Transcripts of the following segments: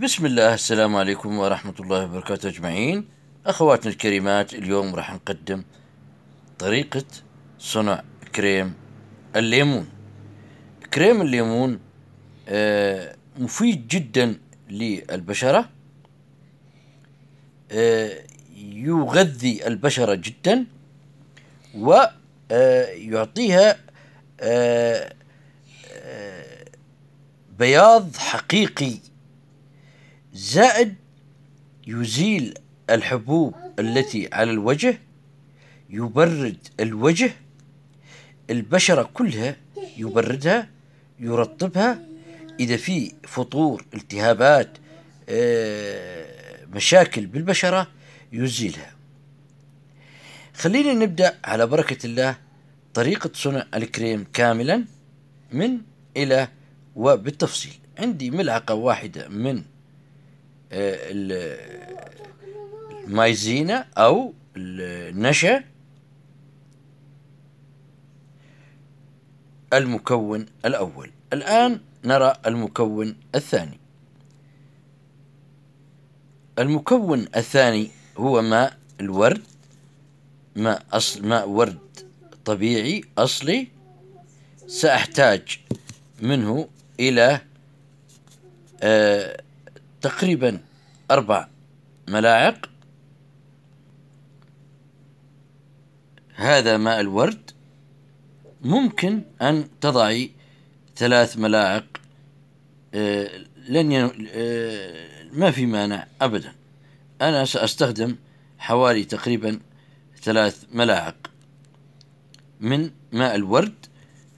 بسم الله السلام عليكم ورحمة الله وبركاته أجمعين أخواتنا الكريمات اليوم راح نقدم طريقة صنع كريم الليمون كريم الليمون آه، مفيد جدا للبشرة آه، يغذي البشرة جدا ويعطيها آه، بياض حقيقي زائد يزيل الحبوب التي على الوجه يبرد الوجه البشرة كلها يبردها يرطبها إذا في فطور التهابات آه، مشاكل بالبشرة يزيلها خلينا نبدأ على بركة الله طريقة صنع الكريم كاملا من إلى وبالتفصيل عندي ملعقة واحدة من آه، المايزينا أو النشا المكون الأول الآن نرى المكون الثاني المكون الثاني هو ماء الورد ماء أصل ماء ورد طبيعي أصلي سأحتاج منه إلى آه تقريبا أربع ملاعق هذا ماء الورد ممكن أن تضعي ثلاث ملاعق آه، لن ين... آه، ما في مانع أبدا أنا سأستخدم حوالي تقريبا ثلاث ملاعق من ماء الورد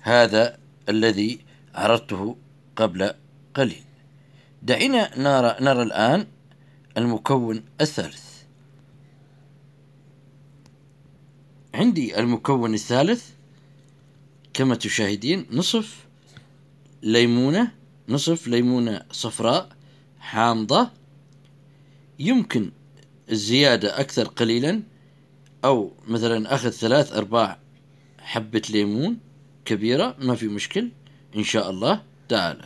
هذا الذي عرضته قبل قليل دعينا نرى, نرى الآن المكون الثالث عندي المكون الثالث كما تشاهدين نصف ليمونة نصف ليمونة صفراء حامضة يمكن الزيادة أكثر قليلا أو مثلا أخذ ثلاث أرباع حبة ليمون كبيرة ما في مشكل إن شاء الله تعالى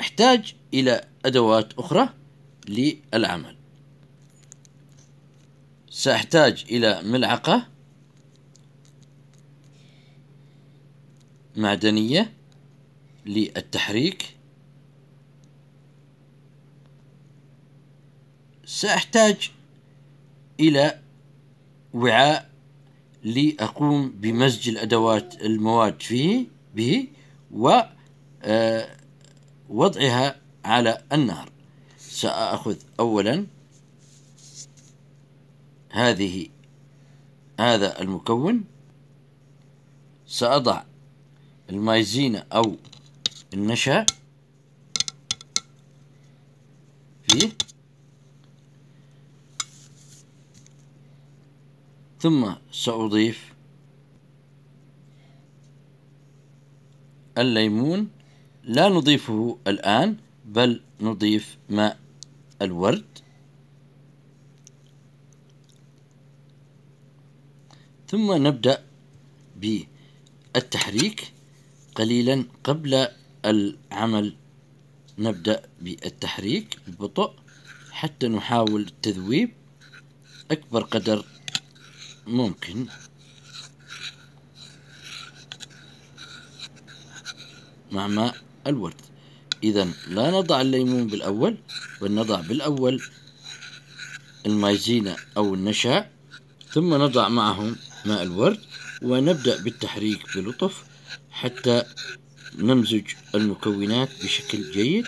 احتاج إلى أدوات أخرى للعمل سأحتاج إلى ملعقة معدنية للتحريك سأحتاج إلى وعاء لأقوم بمزج الأدوات المواد فيه به ووضعها آه، على النار سأخذ أولا هذه هذا المكون سأضع المايزينا أو النشا فيه ثم سأضيف الليمون لا نضيفه الآن بل نضيف ماء الورد ثم نبدأ بالتحريك قليلا قبل العمل نبدأ بالتحريك ببطء حتى نحاول التذويب أكبر قدر ممكن مع ماء الورد إذا لا نضع الليمون بالأول بل نضع بالأول المايزينا أو النشا ثم نضع معهم ماء الورد ونبدأ بالتحريك بلطف حتى نمزج المكونات بشكل جيد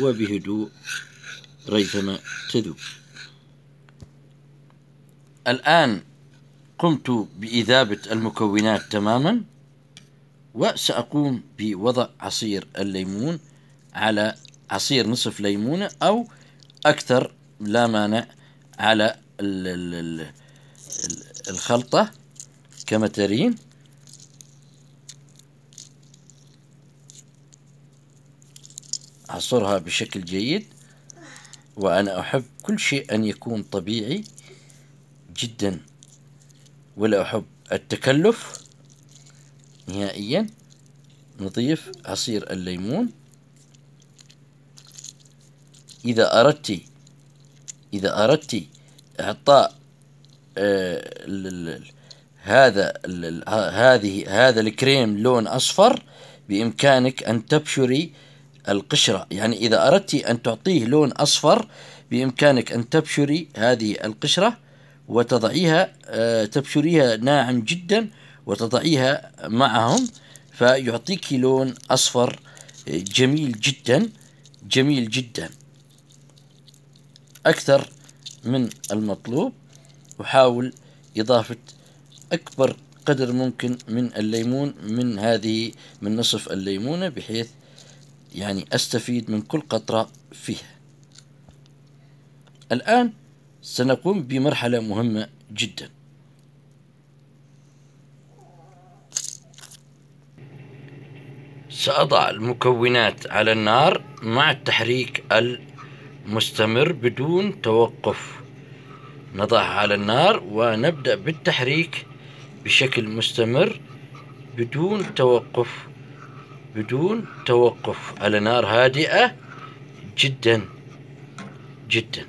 وبهدوء ريثما تذوب الآن قمت بإذابة المكونات تماما وسأقوم بوضع عصير الليمون على عصير نصف ليمونة أو أكثر لا مانع على الخلطة كما ترين أعصرها بشكل جيد وأنا أحب كل شيء أن يكون طبيعي جدا ولا أحب التكلف نهائيا نضيف عصير الليمون إذا أردت إذا أردت إعطاء آه، هذا هذه هذا الكريم لون أصفر بإمكانك أن تبشري القشرة يعني إذا أردت أن تعطيه لون أصفر بإمكانك أن تبشري هذه القشرة وتضعيها آه، تبشريها ناعم جدا وتضعيها معهم فيعطيك لون أصفر آه، جميل جدا جميل جدا أكثر من المطلوب وحاول إضافة أكبر قدر ممكن من الليمون من هذه من نصف الليمونة بحيث يعني أستفيد من كل قطرة فيها الآن سنقوم بمرحلة مهمة جدا سأضع المكونات على النار مع التحريك ال مستمر بدون توقف نضعها على النار ونبدأ بالتحريك بشكل مستمر بدون توقف بدون توقف على نار هادئة جدا جدا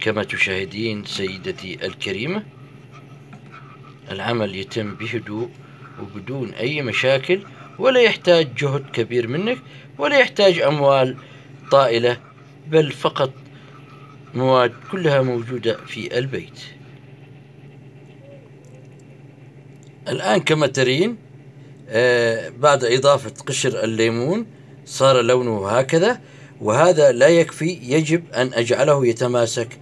كما تشاهدين سيدتي الكريمة العمل يتم بهدوء وبدون أي مشاكل ولا يحتاج جهد كبير منك ولا يحتاج أموال طائلة بل فقط مواد كلها موجودة في البيت الآن كما ترين آه، بعد إضافة قشر الليمون صار لونه هكذا وهذا لا يكفي يجب أن أجعله يتماسك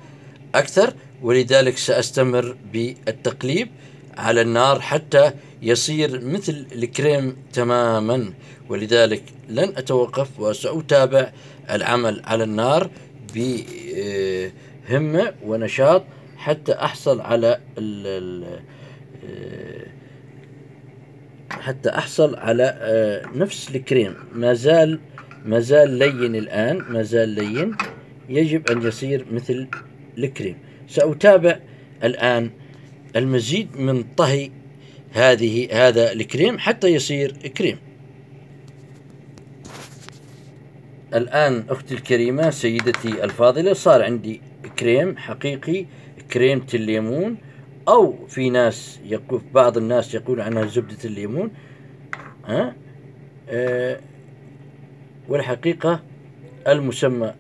أكثر ولذلك سأستمر بالتقليب على النار حتى يصير مثل الكريم تماما ولذلك لن أتوقف وسأتابع العمل على النار بهمة ونشاط حتى أحصل على حتى أحصل على نفس الكريم ما زال ما زال لين الآن ما زال لين يجب أن يصير مثل الكريم سأتابع الآن المزيد من طهي هذه هذا الكريم حتى يصير كريم الآن أختي الكريمة سيدتي الفاضلة صار عندي كريم حقيقي كريمة الليمون أو في ناس يقول بعض الناس يقول عنها زبدة الليمون ها أه والحقيقة المسمى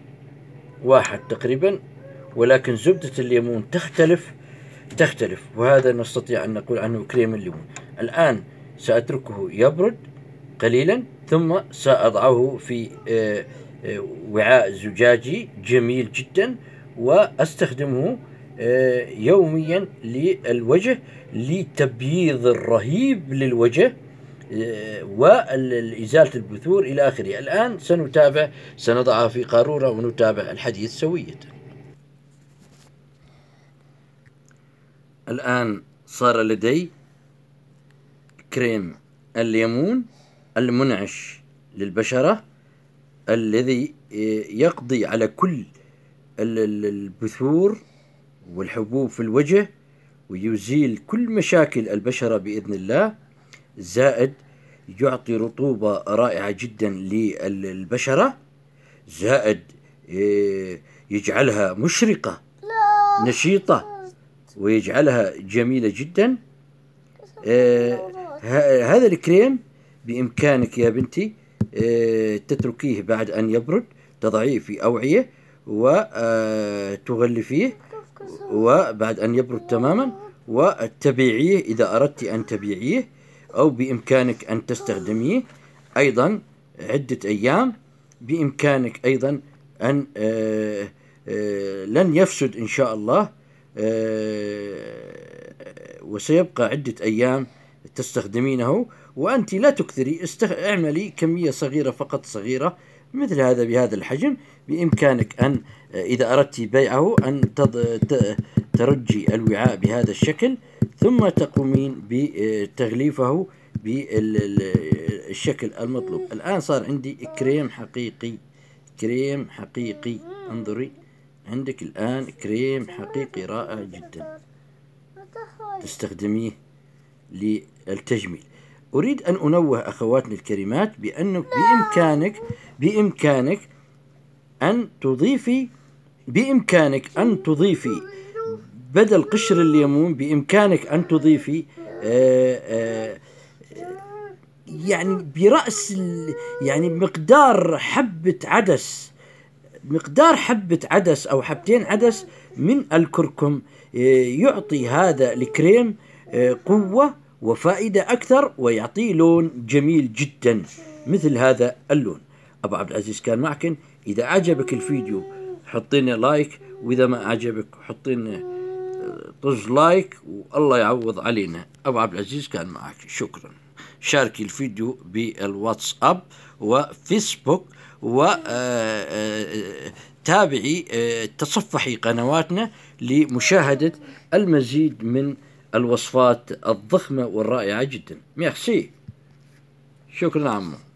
واحد تقريبا ولكن زبدة الليمون تختلف تختلف وهذا نستطيع أن نقول عنه كريم الليمون الآن سأتركه يبرد قليلا ثم سأضعه في آه، آه، وعاء زجاجي جميل جدا وأستخدمه آه، يوميا للوجه لتبييض الرهيب للوجه وإزالة البثور إلى آخره الآن سنتابع سنضعها في قارورة ونتابع الحديث سوية الآن صار لدي كريم الليمون المنعش للبشرة الذي يقضي على كل البثور والحبوب في الوجه ويزيل كل مشاكل البشرة بإذن الله زائد يعطي رطوبة رائعة جدا للبشرة زائد إيه، يجعلها مشرقة نشيطة ويجعلها جميلة جدا آه هذا الكريم بإمكانك يا بنتي آه تتركيه بعد أن يبرد تضعيه في أوعية وتغلفيه آه، وبعد أن يبرد تماما وتبيعيه إذا أردت أن تبيعيه أو بإمكانك أن تستخدميه أيضا عدة أيام بإمكانك أيضا أن آه، آه، لن يفسد إن شاء الله آه، وسيبقى عدة أيام تستخدمينه وأنت لا تكثري استخ... اعملي كمية صغيرة فقط صغيرة مثل هذا بهذا الحجم بإمكانك أن آه، إذا أردت بيعه أن تض... ت... ترجي الوعاء بهذا الشكل ثم تقومين بتغليفه آه، بالشكل المطلوب الآن صار عندي كريم حقيقي كريم حقيقي انظري عندك الآن كريم حقيقي رائع جدا تستخدميه للتجميل أريد أن أنوه أخواتنا الكريمات بأنك بإمكانك بإمكانك أن تضيفي بإمكانك أن تضيفي بدل قشر الليمون بإمكانك أن تضيفي آآ آه، آآ آه، يعني برأس يعني مقدار حبة عدس مقدار حبة عدس أو حبتين عدس من الكركم آه، يعطي هذا الكريم آه، قوة وفائدة أكثر ويعطيه لون جميل جدا مثل هذا اللون أبو عبد العزيز كان معكن إذا أعجبك الفيديو حطينا لايك وإذا ما أعجبك حطينا آه، طز لايك والله يعوض علينا أبو عبد العزيز كان معك شكرا شاركي الفيديو بالواتساب وفيسبوك وتابعي آه، آه، آه، تصفحي قنواتنا لمشاهدة المزيد من الوصفات الضخمة والرائعة جدا ميرسي شكرا عمو